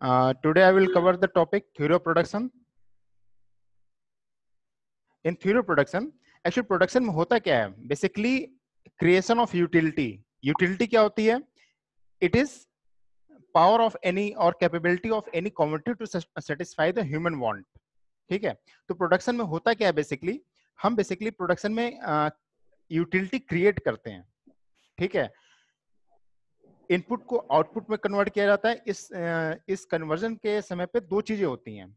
Uh, today I will cover the topic Thero production. In Thero production, actual production mein hota kya hai basically creation of utility utility kya hoti hai it is power of any और capability of any commodity to satisfy the human want ठीक है तो production में होता क्या है basically हम basically production में यूटिलिटी uh, क्रिएट करते हैं ठीक है इनपुट को आउटपुट में कन्वर्ट किया जाता है इस इस कन्वर्जन के समय पे दो चीजें होती हैं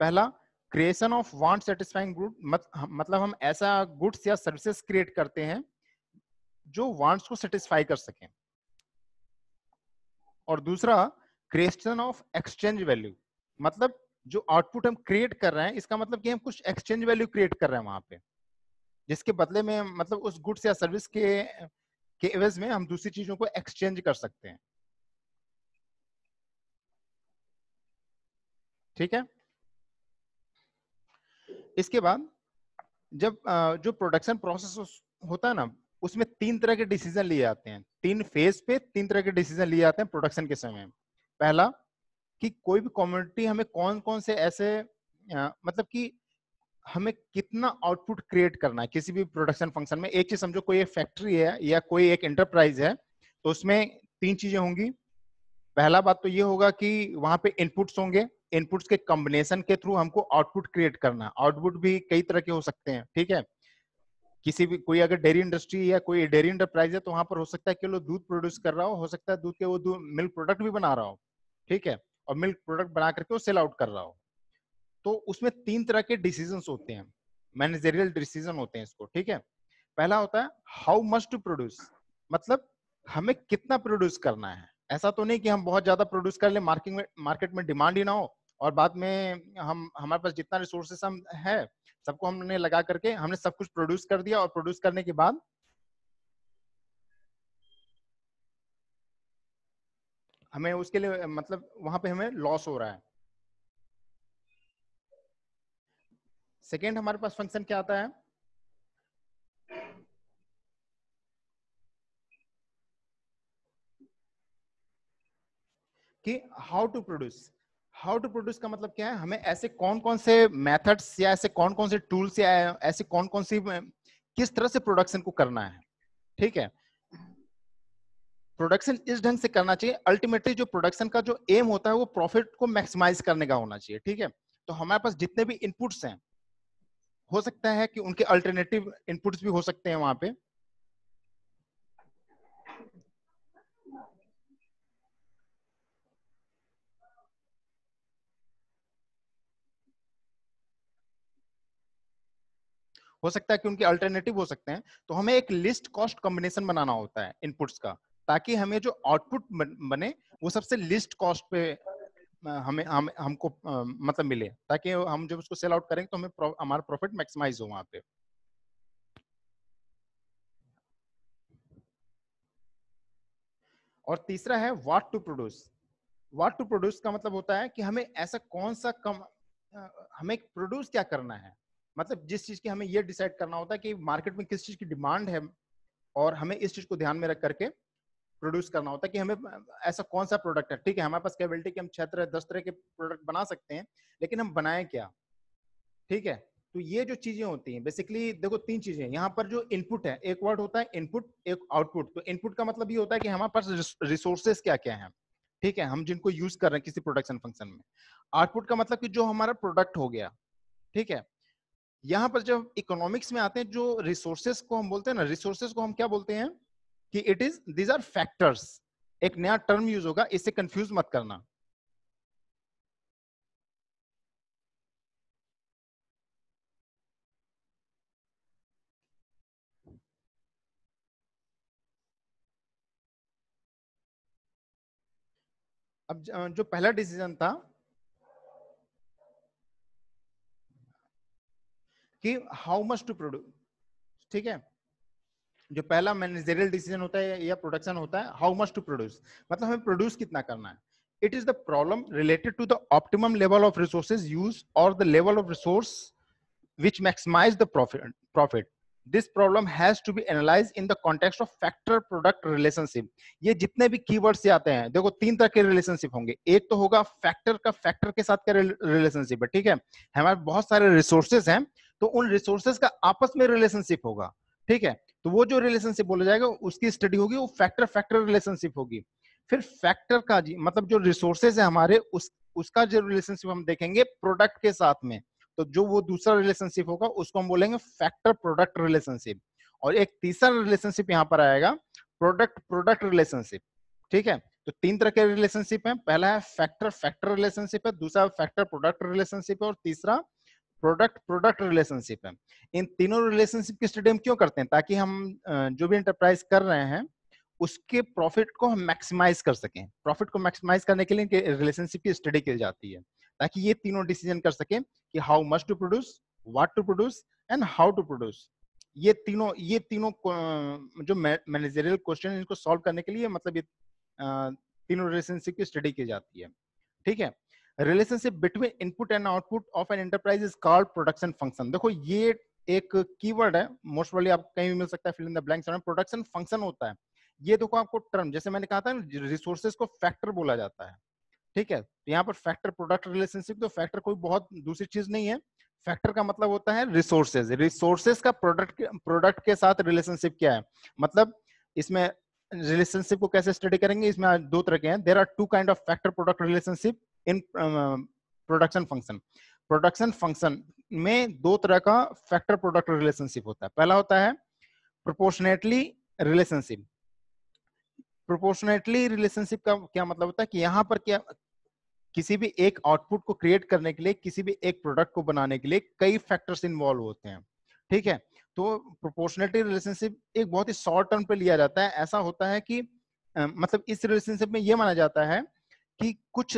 पहला creation of want satisfying good मतलब हम ऐसा गुड्स या सर्विसेज क्रिएट करते हैं जो वांट्स को सेटिस्फाई कर सके और दूसरा क्रिएशन ऑफ एक्सचेंज वैल्यू मतलब जो आउटपुट हम क्रिएट कर रहे हैं इसका मतलब कि हम कुछ एक्सचेंज वैल्यू क्रिएट कर रहे हैं वहां पे जिसके बदले में मतलब उस गुड्स या सर्विस के के एवज में हम दूसरी चीजों को एक्सचेंज कर सकते हैं ठीक है इसके बाद जब जो प्रोडक्शन प्रोसेस होता है ना उसमें तीन तरह के डिसीजन लिए जाते हैं तीन फेज पे तीन तरह के डिसीजन लिए जाते हैं प्रोडक्शन के समय पहला कि कोई भी कम्युनिटी हमें कौन कौन से ऐसे मतलब कि हमें कितना आउटपुट क्रिएट करना है किसी भी प्रोडक्शन फंक्शन में एक चीज समझो कोई एक फैक्ट्री है या कोई एक एंटरप्राइज है तो उसमें तीन चीजें होंगी पहला बात तो ये होगा कि वहां पे इनपुट्स होंगे इनपुट्स के कॉम्बिनेशन के थ्रू हमको आउटपुट क्रिएट करना आउटपुट भी कई तरह के हो सकते हैं ठीक है किसी भी कोई अगर डेयरी इंडस्ट्री या कोई डेयरी इंटरप्राइज है तो वहां पर हो सकता है कि लोग दूध प्रोड्यूस कर रहा हो हो सकता है दूध के वो मिल्क प्रोडक्ट भी बना रहा हो ठीक है और मिल्क प्रोडक्ट बना करके वो सेल आउट कर रहा हो तो उसमें तीन तरह के डिसीजन होते हैं मैनेजरियल डिसीजन होते हैं इसको ठीक है पहला होता है हाउ मस्ट टू प्रोड्यूस मतलब हमें कितना प्रोड्यूस करना है ऐसा तो नहीं कि हम बहुत ज्यादा प्रोड्यूस कर ले मार्केट में मार्केट में डिमांड ही ना हो और बाद में हम हमारे पास जितना रिसोर्सेस हम है सबको हमने लगा करके हमने सब कुछ प्रोड्यूस कर दिया और प्रोड्यूस करने के बाद हमें उसके लिए मतलब वहां पे हमें लॉस हो रहा है सेकेंड हमारे पास फंक्शन क्या आता है कि how to produce how to produce का मतलब क्या है हमें ऐसे कौन कौन से मेथड्स या ऐसे कौन कौन से टूल्स या ऐसे कौन कौन सी किस तरह से प्रोडक्शन को करना है ठीक है प्रोडक्शन इस ढंग से करना चाहिए अल्टीमेटली जो प्रोडक्शन का जो एम होता है वो प्रॉफिट को मैक्सिमाइज करने का होना चाहिए ठीक है तो हमारे पास जितने भी इनपुट्स हैं हो सकता है कि उनके अल्टरनेटिव इनपुट्स भी हो सकते हैं वहां पे हो सकता है कि उनके अल्टरनेटिव हो सकते हैं तो हमें एक लिस्ट कॉस्ट कॉम्बिनेशन बनाना होता है इनपुट्स का ताकि हमें जो आउटपुट बने वो सबसे लिस्ट कॉस्ट पे हमें हम हमको मतलब मिले ताकि हम जब उसको सेल आउट करेंगे तो हमें हमारा प्रॉफिट मैक्सिमाइज हो वहां पे और तीसरा है what to produce what to produce का मतलब होता है कि हमें ऐसा कौन सा कम हमें प्रोड्यूस क्या करना है मतलब जिस चीज की हमें ये डिसाइड करना होता है कि मार्केट में किस चीज की डिमांड है और हमें इस चीज को ध्यान में रख करके प्रोड्यूस करना होता है कि हमें ऐसा कौन सा प्रोडक्ट है ठीक है हमारे पास कैबिलिटी के हम छह तरह दस तरह के प्रोडक्ट बना सकते हैं लेकिन हम बनाए क्या ठीक है तो ये जो चीजें होती हैं बेसिकली देखो तीन चीजें यहाँ पर जो इनपुट है एक वर्ड होता है इनपुट एक आउटपुट तो इनपुट का मतलब ये होता है कि हमारे पास रिसोर्सेस क्या क्या हैं ठीक है हम जिनको यूज कर रहे हैं किसी प्रोडक्शन फंक्शन में आउटपुट का मतलब कि जो हमारा प्रोडक्ट हो गया ठीक है यहाँ पर जब इकोनॉमिक्स में आते हैं जो रिसोर्सेस को हम बोलते हैं ना रिसोर्सेस को हम क्या बोलते हैं कि it is these are factors एक नया टर्म यूज होगा इससे कंफ्यूज मत करना अब जो पहला डिसीजन था कि हाउ मच टू प्रोड्यूस ठीक है जो पहला मैनेजरियल डिसीजन होता है या प्रोडक्शन होता है हाउ मच टू प्रोड्यूस मतलब हमें प्रोड्यूस कितना करना है it is the problem related to the optimum level of resources use और the level of resource which maximise the profit profit this problem has to be analyse in the context of factor product relationship ये जितने भी keywords से आते हैं देखो तीन तरह के रिलेशनशिप होंगे एक तो होगा फैक्टर का फैक्टर के साथ का रिलेशनशिप है ठीक है हमारे बहुत सारे रिसोर्सेज हैं तो उन रिसोर्सेज का आपस में रिलेशनशिप होगा ठीक है तो वो जो रिलेशनशिप बोला जाएगा उसकी स्टडी होगी वो फैक्टर फैक्टर रिलेशनशिप होगी फिर फैक्टर का जी मतलब जो रिसोर्सेज है हमारे उस उसका जो रिलेशनशिप हम देखेंगे प्रोडक्ट के साथ में तो जो वो दूसरा रिलेशनशिप होगा उसको हम बोलेंगे फैक्टर प्रोडक्ट रिलेशनशिप और एक तीसरा रिलेशनशिप यहाँ पर आएगा प्रोडक्ट प्रोडक्ट रिलेशनशिप ठीक है तो तीन तरह के रिलेशनशिप है पहला है फैक्टर फैक्टर रिलेशनशिप है दूसरा फैक्टर प्रोडक्ट रिलेशनशिप है और तीसरा प्रोडक्ट प्रोडक्ट रिलेशनशिप है इन तीनों रिलेशनशिप की स्टडी हम क्यों करते हैं ताकि हम जो भी इंटरप्राइज कर रहे हैं उसके प्रॉफिट को हम मैक्सिमाइज कर सकें प्रॉफिट को मैक्सिमाइज करने के लिए रिलेशनशिप की स्टडी की जाती है ताकि ये तीनों डिसीजन कर सकें कि how much to produce what to produce and how to produce ये तीनों ये तीनों जो मैनेजरियल क्वेश्चन इनको सॉल्व करने के लिए मतलब ये तीनों रिलेशनशिप की स्टडी की जाती है ठीक है relationship between input and output of an enterprise is called production function देखो ये एक कीवर्ड है मोस्ट वाली आप कहीं भी मिल सकता है fill in the blanks production function होता है ये देखो आपको टर्म जैसे मैंने कहा था रिसोर्सेज को फैक्टर बोला जाता है ठीक है तो यहाँ पर फैक्टर प्रोडक्ट रिलेशनशिप तो फैक्टर कोई बहुत दूसरी चीज नहीं है फैक्टर का मतलब होता है रिसोर्सेज रिसोर्सेज का प्रोडक्ट प्रोडक्ट के साथ रिलेशनशिप क्या है मतलब इसमें रिलेशनशिप को कैसे स्टडी करेंगे इसमें दो तरह के हैं there are two kind of factor product relationship in production function production function में दो तरह का फैक्टर प्रोडक्ट रिलेशनशिप होता है पहला होता है प्रोपोर्शनेटली रिलेशनशिप प्रोपोर्शनेटली रिलेशनशिप का क्या मतलब होता है कि यहाँ पर क्या किसी भी एक आउटपुट को क्रिएट करने के लिए किसी भी एक प्रोडक्ट को बनाने के लिए कई फैक्टर्स इन्वॉल्व होते हैं ठीक है तो प्रोपोर्शनेटली रिलेशनशिप एक बहुत ही शॉर्ट टर्म पे लिया जाता है ऐसा होता है कि मतलब इस रिलेशनशिप में यह माना जाता है कि कुछ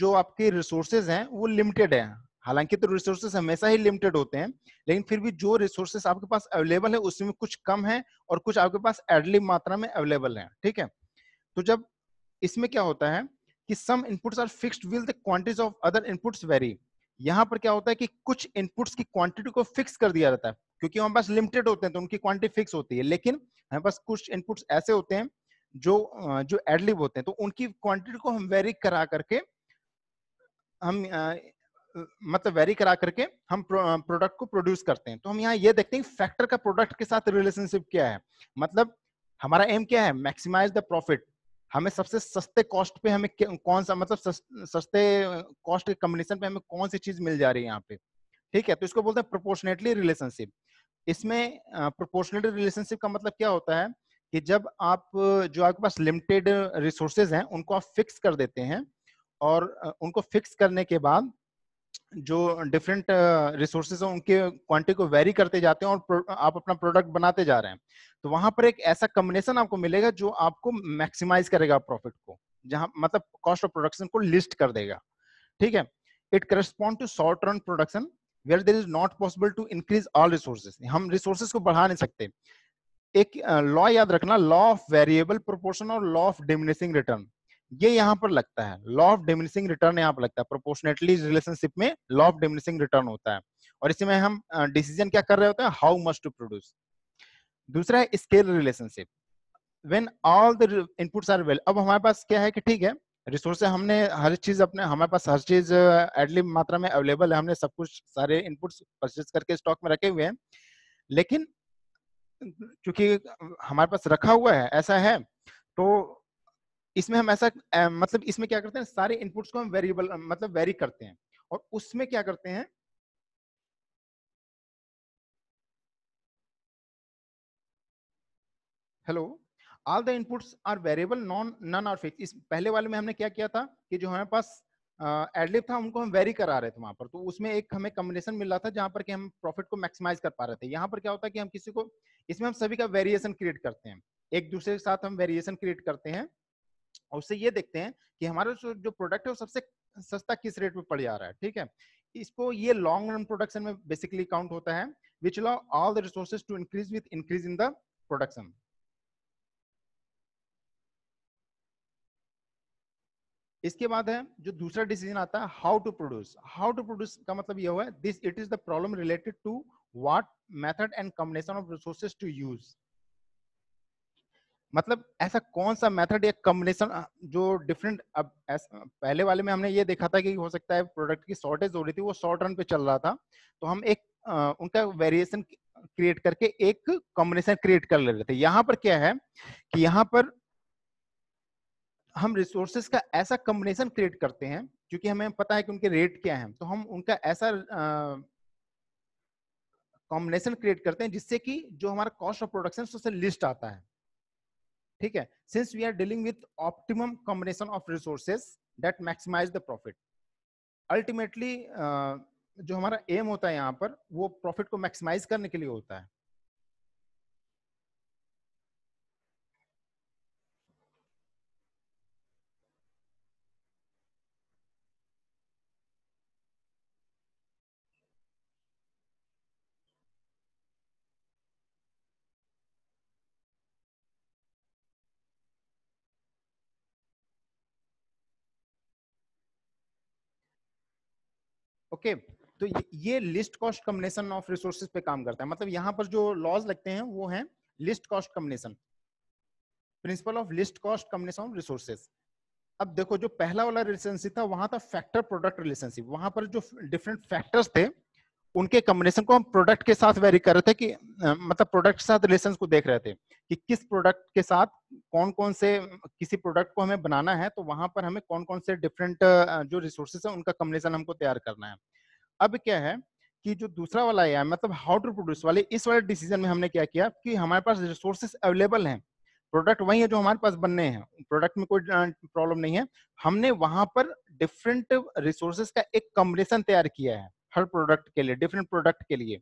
जो आपके रिसोर्सेज हैं वो लिमिटेड हैं हालांकि तो रिसोर्सेज हमेशा ही लिमिटेड होते हैं लेकिन फिर भी जो रिसोर्सेज आपके पास अवेलेबल है उसमें कुछ कम है और कुछ आपके पास एडली मात्रा में अवेलेबल है ठीक है तो जब इसमें क्या होता है कि some inputs are fixed will the quantities of other inputs vary यहाँ पर क्या होता है कि कुछ इनपुट्स की क्वांटिटी को फिक्स कर दिया जाता है क्योंकि हमारे पास लिमिटेड होते हैं तो उनकी क्वांटिटी फिक्स होती है लेकिन हमारे पास कुछ इनपुट्स ऐसे होते हैं जो जो एडलिव होते हैं तो उनकी क्वांटिटी को हम वेरी करा करके हम मतलब वेरी करा करके हम प्रोडक्ट को प्रोड्यूस करते हैं तो हम यहाँ ये देखते हैं फैक्टर का प्रोडक्ट के साथ रिलेशनशिप क्या है मतलब हमारा एम क्या है मैक्सिमाइज द प्रॉफिट हमें सबसे सस्ते कॉस्ट पे हमें कौन सा मतलब सस्ते कॉस्ट के कम्बिनेशन पे हमें कौन सी चीज मिल जा रही है यहाँ पे ठीक है तो इसको बोलते हैं प्रोपोर्शनेटली रिलेशनशिप इसमें प्रोपोर्शनेटली रिलेशनशिप का मतलब क्या होता है कि जब आप जो आपके पास लिमिटेड रिसोर्सेज हैं उनको आप फिक्स कर देते हैं और उनको फिक्स करने के बाद जो डिफरेंट रिसोर्सेज हैं उनके क्वांटिटी को वेरी करते जाते हैं और आप अपना प्रोडक्ट बनाते जा रहे हैं तो वहां पर एक ऐसा कम्बिनेशन आपको मिलेगा जो आपको मैक्सिमाइज करेगा प्रॉफिट को जहां मतलब कॉस्ट ऑफ प्रोडक्शन को लिस्ट कर देगा ठीक है it correspond to short run production where there is not possible to increase all resources हम रिसोर्सेज को बढ़ा नहीं सकते एक लॉ याद रखना लॉ ऑफ वेरिएबल प्रोपोर्शन और लॉ ऑफ डिमिनिशिंग रिटर्न ये यहाँ पर लगता है लॉ ऑफ डिमिनिशिंग रिटर्न यहाँ पर लगता है प्रोपोर्शनेटली रिलेशनशिप में लॉ ऑफ डिमिनिशिंग रिटर्न होता है और इसमें हम डिसीजन क्या कर रहे होते हैं हाउ मस्ट टू प्रोड्यूस दूसरा है scale relationship when all the inputs are well अब हमारे पास क्या है कि ठीक है रिसोर्स हमने हर चीज अपने हमारे पास हर चीज एडली मात्रा में अवेलेबल है हमने सब कुछ सारे इनपुट्स परचेज करके स्टॉक में रखे हुए हैं लेकिन चूंकि हमारे पास रखा हुआ है ऐसा है तो इसमें हम ऐसा मतलब इसमें क्या करते हैं सारे इनपुट्स को हम वेरिएबल मतलब वेरी करते हैं और उसमें क्या करते हैं hello all the inputs are variable non none are fix इस पहले वाले में हमने क्या किया था कि जो हमारे पास एडलिप था उनको हम वेरी करा रहे थे वहां पर तो उसमें एक हमें कम्बिनेशन मिल रहा था जहां पर कि हम प्रॉफिट को मैक्सिमाइज कर पा रहे थे यहाँ पर क्या होता है कि हम किसी को इसमें हम सभी का वेरिएशन क्रिएट करते हैं एक दूसरे के साथ हम वेरिएशन क्रिएट करते हैं और उससे ये देखते हैं कि हमारा जो प्रोडक्ट है वो सबसे सस्ता किस रेट में पड़ जा रहा है ठीक है इसको ये लॉन्ग रन प्रोडक्शन में बेसिकली काउंट होता है which allow all the resources to increase with increase in the production इसके बाद है जो दूसरा डिसीजन आता है how to produce how to produce का मतलब यह हुआ this it is the problem related to what method and combination of resources to use मतलब ऐसा कौन सा मेथड या कॉम्बिनेशन जो डिफरेंट अब पहले वाले में हमने ये देखा था कि हो सकता है प्रोडक्ट की शॉर्टेज हो रही थी वो शॉर्ट रन पे चल रहा था तो हम एक आ, उनका वेरिएशन क्रिएट करके एक कॉम्बिनेशन क्रिएट कर ले रहे थे यहाँ पर क्या है कि यहाँ पर हम रिसोर्सेज का ऐसा कम्बिनेशन क्रिएट करते हैं क्योंकि हमें पता है कि उनके रेट क्या हैं तो हम उनका ऐसा कॉम्बिनेशन क्रिएट करते हैं जिससे कि जो हमारा कॉस्ट ऑफ प्रोडक्शन उससे लिस्ट आता है ठीक है since we are dealing with optimum combination of resources that maximise the profit ultimately जो हमारा एम होता है यहाँ पर वो प्रॉफिट को मैक्सिमाइज करने के लिए होता है ओके तो ये least cost combination of resources पे काम करता है मतलब यहाँ पर जो लॉज लगते हैं वो है least cost combination principle of least cost combination of resources अब देखो जो पहला वाला रिलेशनशिप था वहां था फैक्टर प्रोडक्ट रिलेशनशिप वहां पर जो डिफरेंट फैक्टर्स थे उनके कम्बिनेशन को हम प्रोडक्ट के साथ वेरी कर रहे थे कि मतलब प्रोडक्ट के साथ रिलेशन को देख रहे थे कि किस प्रोडक्ट के साथ कौन कौन से किसी प्रोडक्ट को हमें बनाना है तो वहां पर हमें कौन कौन से डिफरेंट जो रिसोर्सेज है उनका कम्बिनेशन हमको तैयार करना है अब क्या है कि जो दूसरा वाला है मतलब हाउ टू प्रोड्यूस वाले इस वाले डिसीजन में हमने क्या किया कि हमारे पास रिसोर्सेस अवेलेबल हैं प्रोडक्ट वही है जो हमारे पास बनने हैं प्रोडक्ट में कोई प्रॉब्लम नहीं है हमने वहां पर डिफरेंट रिसोर्सेज का एक कम्बिनेशन तैयार किया है हर प्रोडक्ट के लिए डिफरेंट प्रोडक्ट के लिए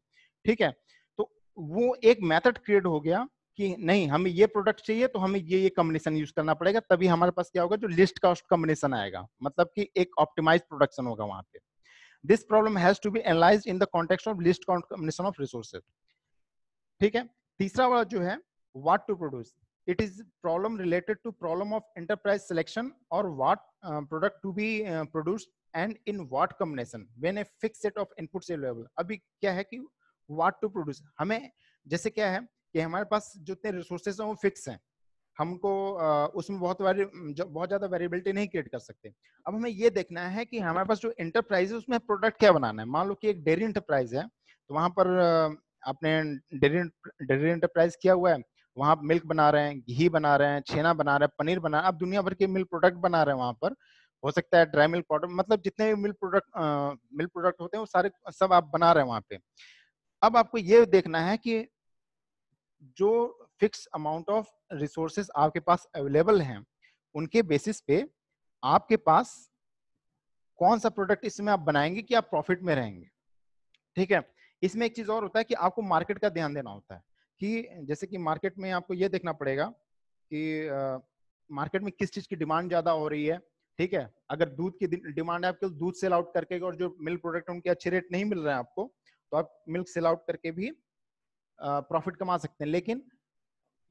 ठीक है तो वो एक मेथड क्रिएट हो गया कि नहीं हमें ये प्रोडक्ट चाहिए तो हमें ये ये कॉम्बिनेशन यूज करना पड़ेगा तभी हमारे पास क्या होगा जो लिस्ट कॉस्ट कॉम्बिनेशन आएगा मतलब कि एक ऑप्टिमाइज प्रोडक्शन होगा वहां पे this problem has to be analyse in the context of least combination of resources ठीक है तीसरा वाला जो है what to produce it is problem related to problem of enterprise selection और what product to be produce and in and combination what a when set of set available अभी क्या है कि what टू प्रोड्यूस हमें जैसे क्या है कि हमारे पास जितने रिसोर्सेज हैं वो फिक्स हैं हमको उसमें बहुत वारी बहुत ज़्यादा वेरिएबिलिटी नहीं क्रिएट कर सकते अब हमें ये देखना है कि हमारे पास जो इंटरप्राइज है उसमें प्रोडक्ट क्या बनाना है मान लो कि एक डेयरी इंटरप्राइज है तो वहाँ पर आपने डेयरी डेयरी इंटरप्राइज किया हुआ है वहाँ आप मिल्क बना रहे हैं घी बना रहे हैं छेना बना रहे हैं पनीर बना रहे हैं आप दुनिया भर के मिल्क प्रोडक्ट बना रहे हैं वहाँ पर हो सकता है ड्राई मिल्क पाउडर मतलब जितने भी मिल्क प्रोडक्ट मिल्क प्रोडक्ट होते हैं वो सारे सब आप बना रहे हैं वहाँ पे अब आपको ये देखना है कि जो फिक्स अमाउंट ऑफ रिसोर्सेज आपके पास अवेलेबल हैं उनके बेसिस पे आपके पास कौन सा प्रोडक्ट इसमें आप बनाएंगे कि आप प्रॉफिट में रहेंगे ठीक है इसमें एक चीज और होता है कि आपको मार्केट का ध्यान देना होता है कि जैसे कि मार्केट में आपको यह देखना पड़ेगा कि आ, मार्केट में किस चीज की डिमांड ज्यादा हो रही है ठीक है अगर दूध की डिमांड है आपके दूध सेल आउट करके और जो मिल्क प्रोडक्ट उनके अच्छे रेट नहीं मिल रहे हैं आपको तो आप मिल्क सेल आउट करके भी प्रॉफिट कमा सकते हैं लेकिन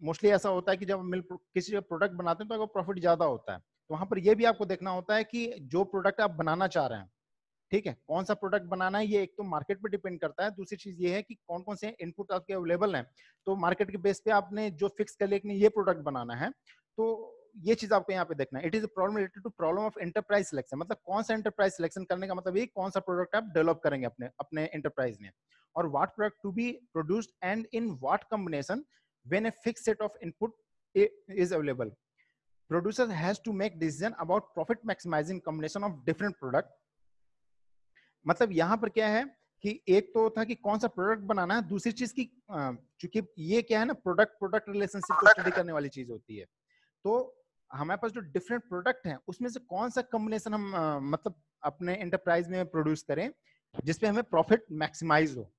मोस्टली ऐसा होता है कि जब मिल किसी प्रोडक्ट बनाते हैं तो प्रॉफिट ज्यादा होता है तो वहां पर यह भी आपको देखना होता है कि जो प्रोडक्ट आप बनाना चाह रहे हैं ठीक है कौन सा प्रोडक्ट बनाना है ये एक तो मार्केट पे डिपेंड करता है दूसरी चीज ये है कि कौन कौन से इनपुट आपके अवेलेबल हैं तो मार्केट के बेस पे आपने जो फिक्स कर लिया कि ये प्रोडक्ट बनाना है तो ये चीज आपको यहाँ पे देखना it is problem related to problem of enterprise selection मतलब कौन सा एंटरप्राइज सिलेक्शन करने का मतलब ये कौन सा प्रोडक्ट आप डेवलप करेंगे अपने अपने एंटरप्राइज में और what product to be produced and in what combination when a fix set of input is available producer has to make decision about profit maximising combination of different product मतलब यहाँ पर क्या है कि एक तो था कि कौन सा प्रोडक्ट बनाना है दूसरी चीज की चूंकि ये क्या है ना प्रोडक्ट प्रोडक्ट रिलेशनशिप को स्टडी करने वाली चीज होती है तो हमारे पास जो डिफरेंट प्रोडक्ट हैं उसमें से कौन सा कॉम्बिनेशन हम मतलब अपने एंटरप्राइज में प्रोड्यूस करें जिसपे हमें प्रॉफिट मैक्सिमाइज हो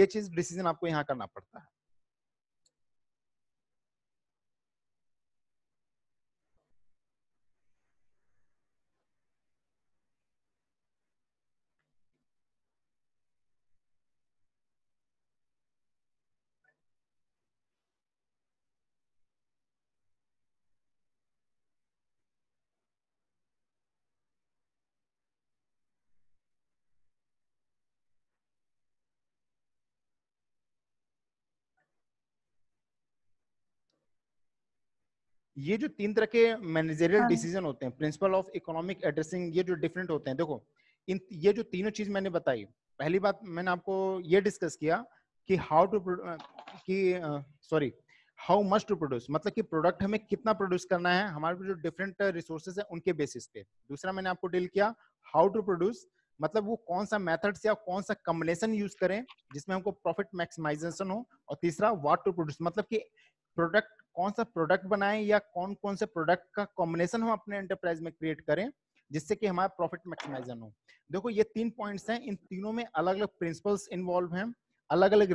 ये चीज डिसीजन आपको यहाँ करना पड़ता है ये जो तीन तरह के मैनेजरियल डिसीजन हाँ। होते हैं प्रिंसिपल ऑफ इकोनॉमिक एड्रेसिंग ये जो डिफरेंट होते हैं देखो इन ये जो तीनों चीज मैंने बताई पहली बात मैंने आपको ये डिस्कस किया कि हाउ टू कि sorry how much to produce मतलब कि प्रोडक्ट हमें कितना प्रोड्यूस करना है हमारे जो डिफरेंट रिसोर्सेज है उनके बेसिस पे दूसरा मैंने आपको डील किया हाउ टू प्रोड्यूस मतलब वो कौन सा मेथड्स या कौन सा कम्बिनेशन यूज करें जिसमें हमको प्रॉफिट मैक्सिमाइजेशन हो और तीसरा व्हाट टू प्रोड्यूस मतलब कि प्रोडक्ट कौन सा प्रोडक्ट बनाएं या कौन कौन से प्रोडक्ट का कॉम्बिनेशन हम अपने एंटरप्राइज में क्रिएट करें जिससे कि हमारा प्रॉफिट मैक्सिमाइजन हो देखो ये तीन पॉइंट्स हैं इन तीनों में अलग अलग प्रिंसिपल्स इन्वॉल्व हैं अलग अलग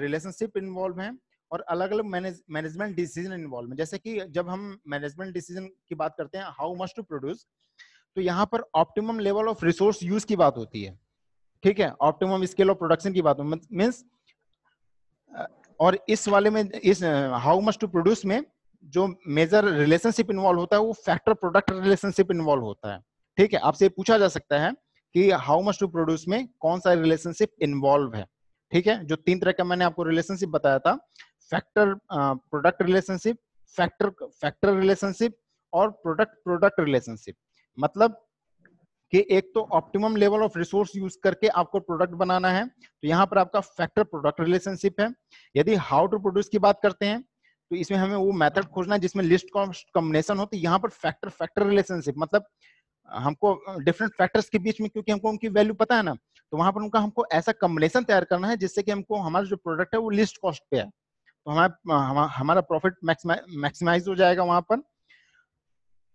रिलेशनशिप इन्वॉल्व हैं और अलग अलग मैनेजमेंट डिसीजन इन्वॉल्व है जैसे कि जब हम मैनेजमेंट डिसीजन की बात करते हैं हाउ मच टू प्रोड्यूस तो यहाँ पर optimum level of resource use की बात होती है ठीक है ऑप्टिमम स्केल ऑफ प्रोडक्शन की बात मीन्स और इस वाले में इस हाउ मच टू प्रोड्यूस में जो मेजर रिलेशनशिप इन्वॉल्व होता है वो फैक्टर प्रोडक्ट रिलेशनशिप इन्वॉल्व होता है ठीक है आपसे पूछा जा सकता है कि हाउ मच टू प्रोड्यूस में कौन सा रिलेशनशिप इन्वॉल्व है ठीक है जो तीन तरह का मैंने आपको रिलेशनशिप बताया था factor product relationship factor factor relationship और प्रोडक्ट प्रोडक्ट रिलेशनशिप मतलब कि एक तो optimum level of resource use करके आपको प्रोडक्ट बनाना है तो यहाँ पर आपका फैक्टर प्रोडक्ट रिलेशनशिप है यदि हाउ टू प्रोड्यूस की बात करते हैं तो इसमें हमें वो मेथड खोजना है जिसमें लिस्ट कॉस्ट कॉम्बिनेशन हो तो यहाँ पर फैक्टर फैक्टर रिलेशनशिप मतलब हमको डिफरेंट फैक्टर्स के बीच में क्योंकि हमको उनकी वैल्यू पता है ना तो वहां पर उनका हमको ऐसा कॉम्बिनेशन तैयार करना है जिससे कि हमको हमारा जो प्रोडक्ट है वो लिस्ट कॉस्ट पे है तो हमारा हमारा प्रॉफिट मैक्सिमाइज हो जाएगा वहां पर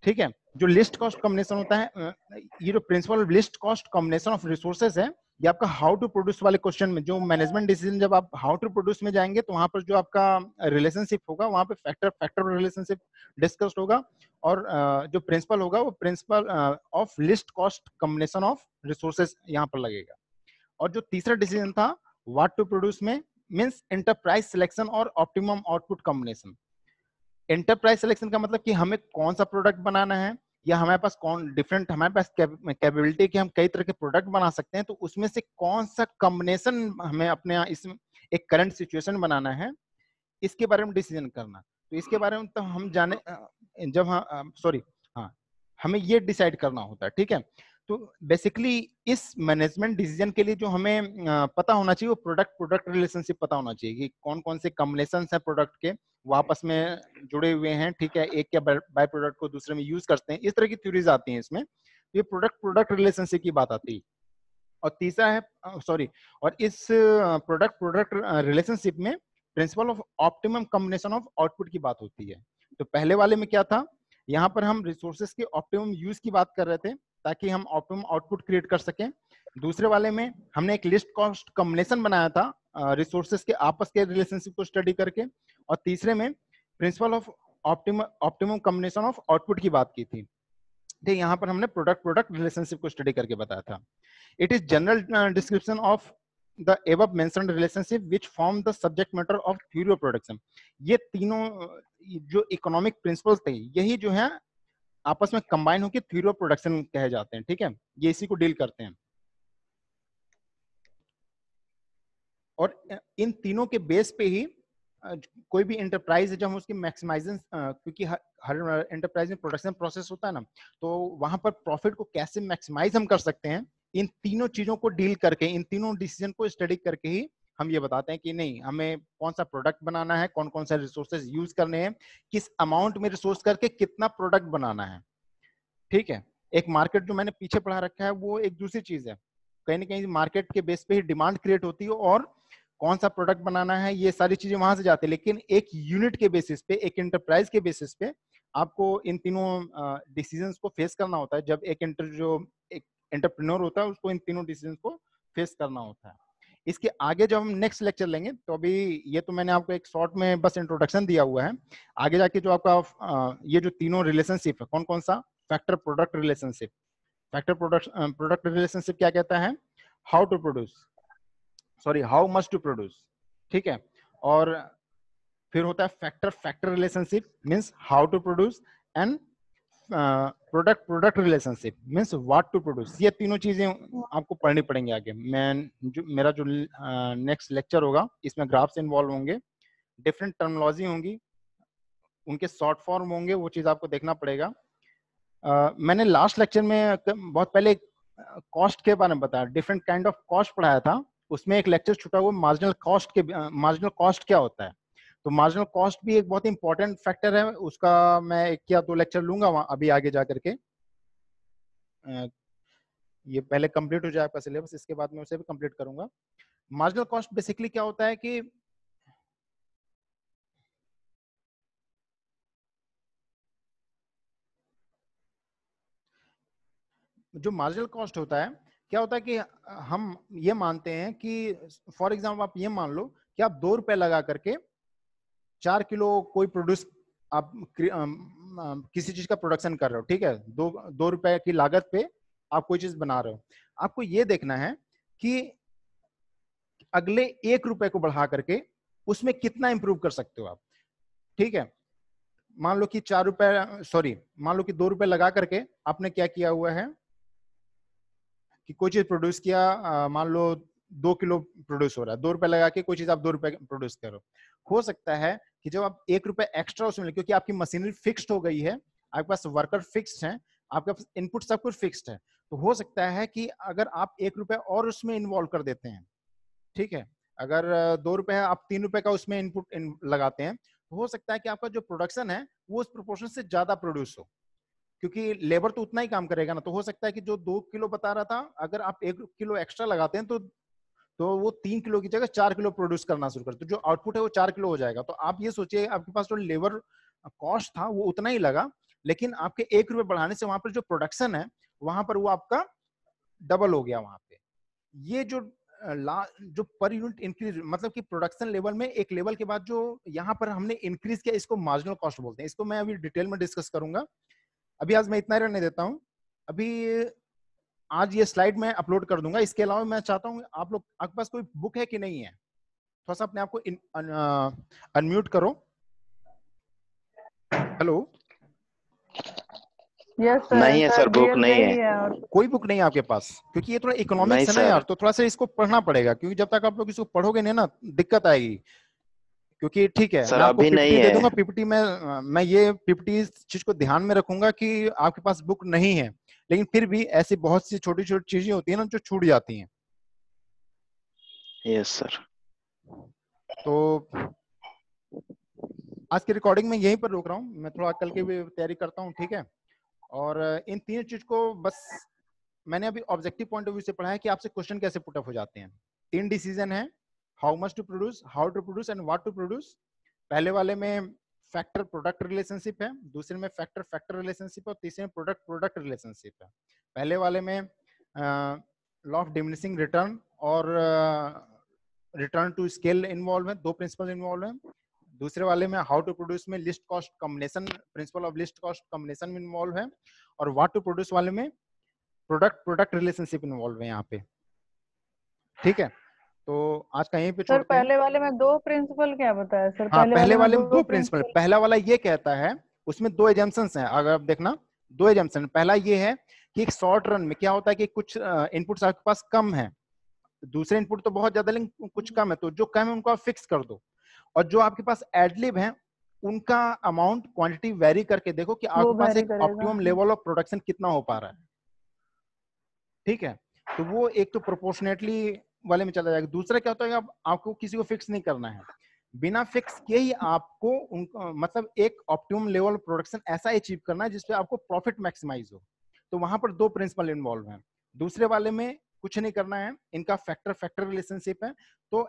ठीक है जो लिस्ट कॉस्ट कॉम्बिनेशन होता है ये जो principle least cost combination of resources है ये आपका हाउ टू प्रोड्यूस वाले क्वेश्चन में जो मैनेजमेंट डिसीजन जब आप हाउ टू प्रोड्यूस में जाएंगे तो वहां पर जो आपका रिलेशनशिप होगा वहां पे फैक्टर फैक्टर रिलेशनशिप डिस्कस्ड होगा और जो प्रिंसिपल होगा वो principle of least cost combination of resources यहाँ पर लगेगा और जो तीसरा डिसीजन था वाट टू प्रोड्यूस में मीन्स एंटरप्राइज सिलेक्शन और optimum output combination enterprise selection का मतलब कि हमें कौन सा प्रोडक्ट बनाना है या हमारे पास कौन डिफरेंट हमारे पास कैपेबिलिटी के हम कई तरह के प्रोडक्ट बना सकते हैं तो उसमें से कौन सा कॉम्बिनेशन हमें अपने इस एक करंट सिचुएशन बनाना है इसके बारे में डिसीजन करना तो इसके बारे में तो हम जाने जब हाँ सॉरी हाँ हमें ये डिसाइड करना होता है ठीक है तो बेसिकली इस मैनेजमेंट डिसीजन के लिए जो हमें पता होना चाहिए वो प्रोडक्ट प्रोडक्ट रिलेशनशिप पता होना चाहिए कि कौन कौन से कम्बिनेशन है प्रोडक्ट के वो आपस में जुड़े हुए हैं ठीक है एक क्या बाय प्रोडक्ट को दूसरे में यूज करते हैं इस तरह की थ्यूरीज आती हैं इसमें तो ये प्रोडक्ट प्रोडक्ट रिलेशनशिप की बात आती है और तीसरा है सॉरी और इस प्रोडक्ट प्रोडक्ट रिलेशनशिप में principle of optimum combination of output की बात होती है तो पहले वाले में क्या था यहाँ पर हम रिसोर्सेज के ऑप्टिमम यूज की बात कर रहे थे ताकि हम ऑप्टिमम आउटपुट क्रिएट कर सकें दूसरे वाले में हमने एक लिस्ट कॉस्ट कम्बिनेशन बनाया था रिसोर्सेज के आपस के रिलेशनशिप को स्टडी करके और तीसरे में principle of optim optimum combination of output की बात की थी ठीक तो यहाँ पर हमने प्रोडक्ट प्रोडक्ट रिलेशनशिप को स्टडी करके बताया था it is general description of the above mentioned relationship which form the subject matter of theory of production ये तीनों जो इकोनॉमिक प्रिंसिपल्स थे यही जो है आपस में कंबाइन होकर थ्योरी ऑफ प्रोडक्शन कहे जाते हैं ठीक है ये इसी को डील करते हैं और इन तीनों के बेस पे ही कोई भी इंटरप्राइज जब हम उसकी मैक्सिमाइजेशन क्योंकि हर इंटरप्राइज में प्रोडक्शन प्रोसेस होता है ना तो वहां पर प्रॉफिट को कैसे मैक्सिमाइज हम कर सकते हैं इन तीनों चीजों को डील करके इन तीनों डिसीजन को स्टडी करके ही हम ये बताते हैं कि नहीं हमें कौन सा प्रोडक्ट बनाना है कौन कौन सा रिसोर्सेज यूज करने हैं किस अमाउंट में रिसोर्स करके कितना प्रोडक्ट बनाना है ठीक है एक मार्केट जो मैंने पीछे पढ़ा रखा है वो एक दूसरी चीज है कहीं ना कहीं मार्केट के बेस पे ही डिमांड क्रिएट होती है और कौन सा प्रोडक्ट बनाना है ये सारी चीजें वहां से जाती है लेकिन एक यूनिट के बेसिस पे एक इंटरप्राइज के बेसिस पे आपको इन तीनों डिसीजंस को फेस करना होता है जब एक इंटर जो एक एंटरप्रेन्योर होता है उसको इन तीनों डिसीजंस को फेस करना होता है इसके आगे जब हम नेक्स्ट लेक्चर लेंगे तो अभी ये तो मैंने आपको एक शॉर्ट में बस इंट्रोडक्शन दिया हुआ है आगे जाके जो आपका ये जो तीनों रिलेशनशिप है कौन कौन सा factor product relationship factor product product relationship क्या कहता है how to produce sorry how must to produce ठीक है और फिर होता है factor factor relationship means how to produce and product product relationship means what to produce ये तीनों चीजें आपको पढ़नी पड़ेंगी आगे मैं जो मेरा जो नेक्स्ट लेक्चर होगा इसमें ग्राफ्स इन्वॉल्व होंगे डिफरेंट टर्मोलॉजी होंगी उनके शॉर्ट फॉर्म होंगे वो चीज आपको देखना पड़ेगा uh, मैंने लास्ट लेक्चर में बहुत पहले कॉस्ट के बारे में बताया डिफरेंट काइंड ऑफ कॉस्ट पढ़ाया था उसमें एक लेक्चर छुटा हुआ मार्जिनल कॉस्ट के मार्जिनल कॉस्ट क्या होता है तो मार्जिनल कॉस्ट भी एक बहुत इंपॉर्टेंट फैक्टर है उसका मैं एक या दो लेक्चर लूंगा वहां अभी आगे जा करके ये पहले कंप्लीट हो जाए आपका सिलेबस इसके बाद में उसे भी कंप्लीट करूंगा मार्जिनल कॉस्ट बेसिकली क्या होता है कि जो मार्जिनल कॉस्ट होता है क्या होता है कि हम ये मानते हैं कि फॉर एग्जाम्पल आप ये मान लो कि आप दो रुपए लगा करके चार किलो कोई प्रोड्यूस आप किसी चीज का प्रोडक्शन कर रहे हो ठीक है दो दो रुपए की लागत पे आप कोई चीज बना रहे हो आपको ये देखना है कि अगले एक रुपए को बढ़ा करके उसमें कितना इंप्रूव कर सकते हो आप ठीक है मान लो कि चार रुपए सॉरी मान लो कि दो रुपए लगा करके आपने क्या किया हुआ है कि कोई चीज प्रोड्यूस किया मान लो दो किलो प्रोड्यूस हो रहा है दो रुपए लगा के कोई चीज आप दो रुपए प्रोड्यूस करो हो सकता है कि जब आप एक रुपए एक्स्ट्रा उसमें ले क्योंकि आपकी मशीनरी फिक्स्ड हो गई है आपके पास वर्कर फिक्स्ड हैं आपके पास इनपुट सब कुछ फिक्स्ड है तो हो सकता है कि अगर आप एक रुपए और उसमें इन्वॉल्व कर देते हैं ठीक है अगर दो रुपए आप तीन रुपए का उसमें इनपुट इन, लगाते हैं तो हो सकता है कि आपका जो प्रोडक्शन है वो उस प्रोपोर्शन से ज्यादा प्रोड्यूस हो क्योंकि लेबर तो उतना ही काम करेगा ना तो हो सकता है कि जो दो किलो बता रहा था अगर आप एक किलो एक्स्ट्रा लगाते हैं तो तो वो तीन किलो की जगह चार किलो प्रोड्यूस करना शुरू करते तो जो आउटपुट है वो चार किलो हो जाएगा तो आप ये सोचिए आपके पास जो तो लेबर कॉस्ट था वो उतना ही लगा लेकिन आपके एक रुपए बढ़ाने से वहां पर जो प्रोडक्शन है वहां पर वो आपका डबल हो गया वहां पे ये जो ला जो पर यूनिट इंक्रीज मतलब कि प्रोडक्शन लेवल में एक लेवल के बाद जो यहाँ पर हमने इंक्रीज किया इसको मार्जिनल कॉस्ट बोलते हैं इसको मैं अभी डिटेल में डिस्कस करूंगा अभी आज मैं इतना ही रहने देता हूँ अभी आज ये स्लाइड मैं अपलोड कर दूंगा इसके अलावा मैं चाहता हूँ आप लोग आपके पास कोई बुक है कि नहीं है थोड़ा सा अपने आप को अनम्यूट uh, करो हेलो yes, sir, नहीं है सर बुक नहीं है कोई बुक नहीं है आपके पास क्योंकि ये थोड़ा इकोनॉमिक्स है ना यार तो थोड़ा सा इसको पढ़ना पड़ेगा क्योंकि जब तक आप लोग इसको पढ़ोगे नहीं ना दिक्कत आएगी क्योंकि ठीक है सर अभी नहीं है दे दूंगा पीपीटी में मैं ये पीपीटी चीज को ध्यान में रखूंगा कि आपके पास बुक नहीं है लेकिन फिर भी ऐसी बहुत सी छोटी छोटी चीजें होती है ना जो छूट जाती हैं यस सर तो आज की रिकॉर्डिंग में यहीं पर रोक रहा हूँ मैं थोड़ा कल की भी तैयारी करता हूँ ठीक है और इन तीनों चीज को बस मैंने अभी ऑब्जेक्टिव पॉइंट ऑफ व्यू से पढ़ा है कि आपसे क्वेश्चन कैसे पुट अप हो जाते हैं तीन डिसीजन है how much to produce how to produce and what to produce पहले वाले में फैक्टर प्रोडक्ट रिलेशनशिप है दूसरे में फैक्टर फैक्टर रिलेशनशिप और तीसरे में प्रोडक्ट प्रोडक्ट रिलेशनशिप है पहले वाले में लॉ ऑफ डिमिनिशिंग रिटर्न और रिटर्न टू स्केल इन्वॉल्व है दो प्रिंसिपल इन्वॉल्व है दूसरे वाले में हाउ टू प्रोड्यूस में least cost combination principle of least cost combination involve है और वाट टू प्रोड्यूस वाले में प्रोडक्ट प्रोडक्ट रिलेशनशिप इन्वॉल्व है यहाँ पे ठीक है तो आज का यहीं पे सर पहले वाले में दो प्रिंसिपल क्या बताया सर हाँ, पहले, पहले वाले में दो, दो प्रिंसिपल पहला वाला ये कहता है उसमें दो एजेंशन हैं अगर आप देखना दो एजेंशन पहला ये है कि एक शॉर्ट रन में क्या होता है कि कुछ इनपुट्स आपके पास कम है दूसरे इनपुट तो बहुत ज्यादा लेकिन कुछ कम है तो जो कम है उनको आप फिक्स कर दो और जो आपके पास एडलिब है उनका अमाउंट क्वांटिटी वेरी करके देखो कि आपके पास एक ऑप्टिमम लेवल ऑफ प्रोडक्शन कितना हो पा रहा है ठीक है तो वो एक तो प्रोपोर्शनेटली वाले में चला जाएगा दूसरा क्या होता है आप, आपको किसी को फिक्स नहीं करना है बिना फिक्स के ही आपको उन, मतलब एक ऑप्टिमम लेवल प्रोडक्शन ऐसा अचीव करना है जिसपे आपको प्रॉफिट मैक्सिमाइज हो तो वहां पर दो प्रिंसिपल इन्वॉल्व हैं दूसरे वाले में कुछ नहीं करना है इनका फैक्टर फैक्टर रिलेशनशिप है तो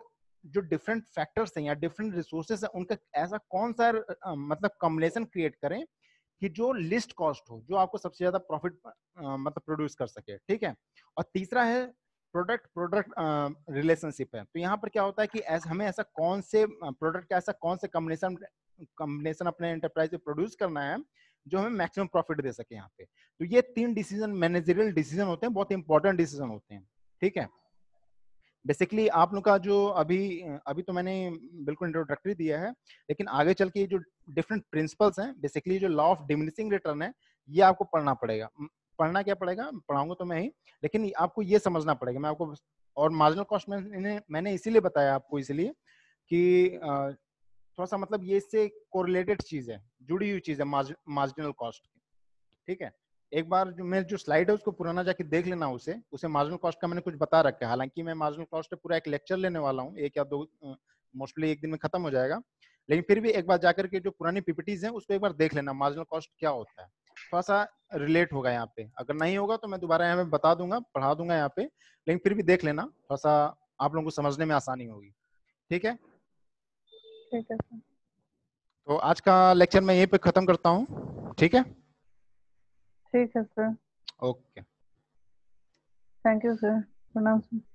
जो डिफरेंट फैक्टर्स हैं या डिफरेंट रिसोर्सेस हैं उनका ऐसा कौन सा आ, मतलब कॉम्बिनेशन क्रिएट करें कि जो लिस्ट कॉस्ट हो जो आपको सबसे ज्यादा प्रॉफिट मतलब प्रोड्यूस कर सके ठीक है और तीसरा है प्रोडक्ट प्रोडक्ट रिलेशनशिप है तो यहाँ पर क्या होता है कि ऐस, हमें ऐसा कौन से प्रोडक्ट का ऐसा कौन से कम्बिनेशन कम्बिनेशन अपने एंटरप्राइज में प्रोड्यूस करना है जो हमें मैक्सिमम प्रॉफिट दे सके यहाँ पे तो ये तीन डिसीजन मैनेजरियल डिसीजन होते हैं बहुत इंपॉर्टेंट डिसीजन होते हैं ठीक है बेसिकली आप लोग का जो अभी अभी तो मैंने बिल्कुल इंट्रोडक्टरी दिया है लेकिन आगे चल के जो डिफरेंट प्रिंसिपल्स हैं बेसिकली जो लॉ ऑफ डिमिनिशिंग रिटर्न है ये आपको पढ़ना पड़ेगा पढ़ना क्या पड़ेगा पढ़ाऊंगा तो मैं ही लेकिन आपको ये समझना पड़ेगा मैं आपको और मार्जिनल कॉस्ट में मैंने इसीलिए बताया आपको इसलिए कि थोड़ा सा मतलब ये इससे कोरिलेटेड चीज है जुड़ी हुई चीज है मार्जिनल कॉस्ट ठीक है एक बार जो मेरे जो स्लाइड है उसको पुराना जाके देख लेना उसे उसे मार्जिनल कॉस्ट का मैंने कुछ बता रखा है हालांकि मैं मार्जिनल कॉस्ट पे पूरा एक लेक्चर लेने वाला हूँ एक या दो मोस्टली एक दिन में खत्म हो जाएगा लेकिन फिर भी एक बार जाकर के जो पुरानी पीपीटीज हैं उसको एक बार देख लेना मार्जिनल कॉस्ट क्या होता है थोड़ा सा रिलेट होगा यहाँ पे अगर नहीं होगा तो मैं दोबारा यहाँ पे बता दूंगा पढ़ा दूंगा यहाँ पे लेकिन फिर भी देख लेना थोड़ा सा आप लोगों को समझने में आसानी होगी ठीक है ठीक है तो आज का लेक्चर मैं यहीं पे खत्म करता हूँ ठीक है ठीक है sir okay thank you sir प्रणाम सर